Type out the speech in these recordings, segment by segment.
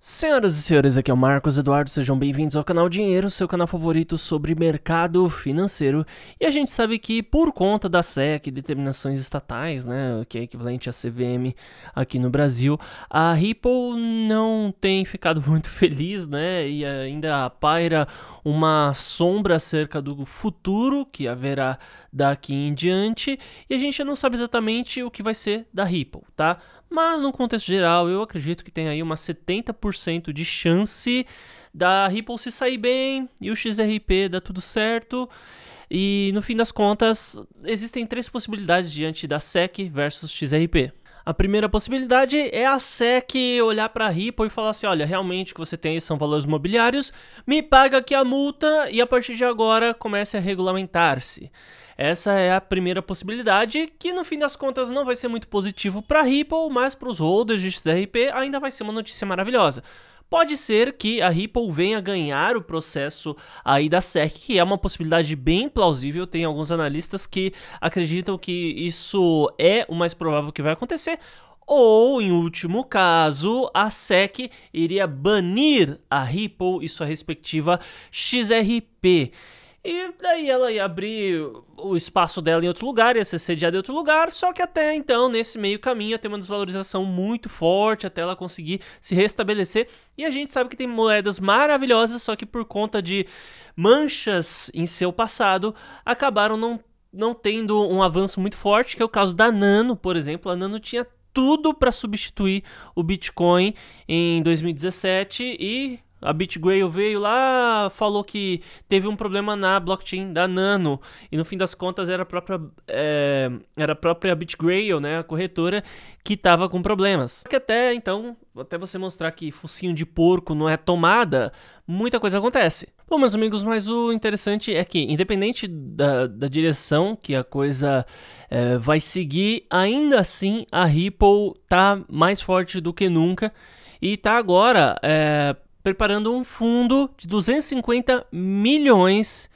Senhoras e senhores, aqui é o Marcos Eduardo, sejam bem-vindos ao canal Dinheiro, seu canal favorito sobre mercado financeiro. E a gente sabe que por conta da SEC, determinações estatais, né, que é equivalente à CVM aqui no Brasil, a Ripple não tem ficado muito feliz, né, e ainda paira uma sombra acerca do futuro que haverá daqui em diante, e a gente não sabe exatamente o que vai ser da Ripple, tá? Mas no contexto geral, eu acredito que tem aí uma 70% de chance da Ripple se sair bem e o XRP dar tudo certo. E no fim das contas, existem três possibilidades diante da SEC versus XRP. A primeira possibilidade é a SEC olhar para a Ripple e falar assim: olha, realmente o que você tem são valores mobiliários, me paga aqui a multa e a partir de agora comece a regulamentar-se. Essa é a primeira possibilidade, que no fim das contas não vai ser muito positivo para a Ripple, mas para os holders de XRP ainda vai ser uma notícia maravilhosa pode ser que a Ripple venha ganhar o processo aí da SEC, que é uma possibilidade bem plausível. Tem alguns analistas que acreditam que isso é o mais provável que vai acontecer. Ou, em último caso, a SEC iria banir a Ripple e sua respectiva XRP. E daí ela ia abrir o espaço dela em outro lugar, ia ser sediada em outro lugar, só que até então, nesse meio caminho, ia ter uma desvalorização muito forte até ela conseguir se restabelecer. E a gente sabe que tem moedas maravilhosas, só que por conta de manchas em seu passado, acabaram não, não tendo um avanço muito forte, que é o caso da Nano, por exemplo. A Nano tinha tudo para substituir o Bitcoin em 2017 e a BitGrail veio lá, falou que teve um problema na blockchain da Nano e no fim das contas era a própria, é, era a própria BitGrail, né, a corretora, que estava com problemas. Que até então, até você mostrar que focinho de porco não é tomada, muita coisa acontece. Bom, meus amigos, mas o interessante é que, independente da, da direção que a coisa é, vai seguir, ainda assim a Ripple tá mais forte do que nunca e tá agora. É, preparando um fundo de 250 milhões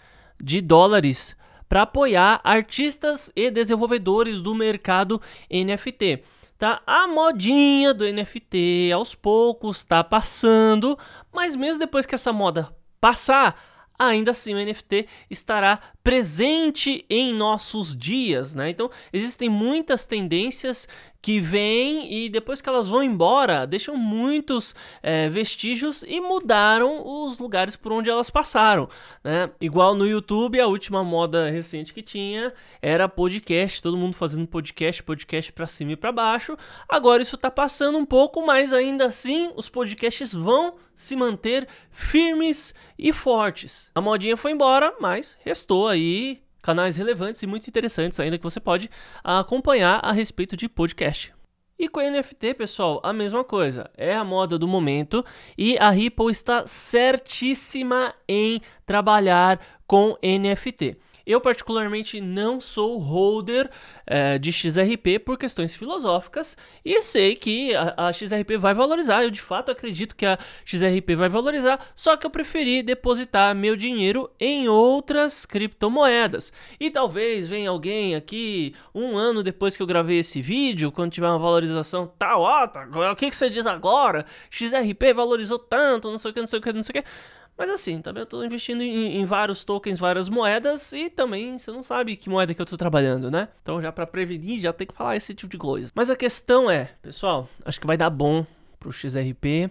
de dólares para apoiar artistas e desenvolvedores do mercado NFT. Tá? A modinha do NFT aos poucos está passando, mas mesmo depois que essa moda passar, ainda assim o NFT estará presente em nossos dias, né? Então existem muitas tendências que vêm e depois que elas vão embora, deixam muitos é, vestígios e mudaram os lugares por onde elas passaram. Né? Igual no YouTube, a última moda recente que tinha era podcast, todo mundo fazendo podcast, podcast para cima e para baixo. Agora isso está passando um pouco, mas ainda assim os podcasts vão se manter firmes e fortes. A modinha foi embora, mas restou aí canais relevantes e muito interessantes ainda que você pode acompanhar a respeito de podcast. E com a NFT, pessoal, a mesma coisa. É a moda do momento e a Ripple está certíssima em trabalhar com NFT. Eu, particularmente, não sou holder é, de XRP por questões filosóficas e sei que a, a, XRP vai valorizar. Eu, de fato, acredito que a XRP vai valorizar, só que eu preferi depositar meu dinheiro em outras criptomoedas. E talvez venha alguém aqui, um ano depois que eu gravei esse vídeo, quando tiver uma valorização tal alta, o que, que você diz agora? XRP valorizou tanto, não sei o que, não sei o que, não sei o que. Mas assim, também eu estou investindo em, em, vários tokens, várias moedas e também você não sabe que moeda que eu estou trabalhando, né? Então já para prevenir, já tem que falar esse tipo de coisa. Mas a questão é, pessoal, acho que vai dar bom para o XRP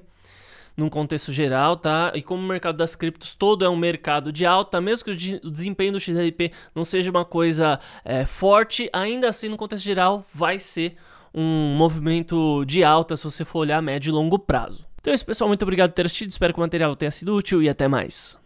num contexto geral, tá? E como o mercado das criptos todo é um mercado de alta, mesmo que o desempenho do XRP não seja uma coisa é, forte, ainda assim, no contexto geral, vai ser um movimento de alta se você for olhar médio e longo prazo. Então é isso, pessoal. Muito obrigado por ter assistido. Espero que o material tenha sido útil e até mais.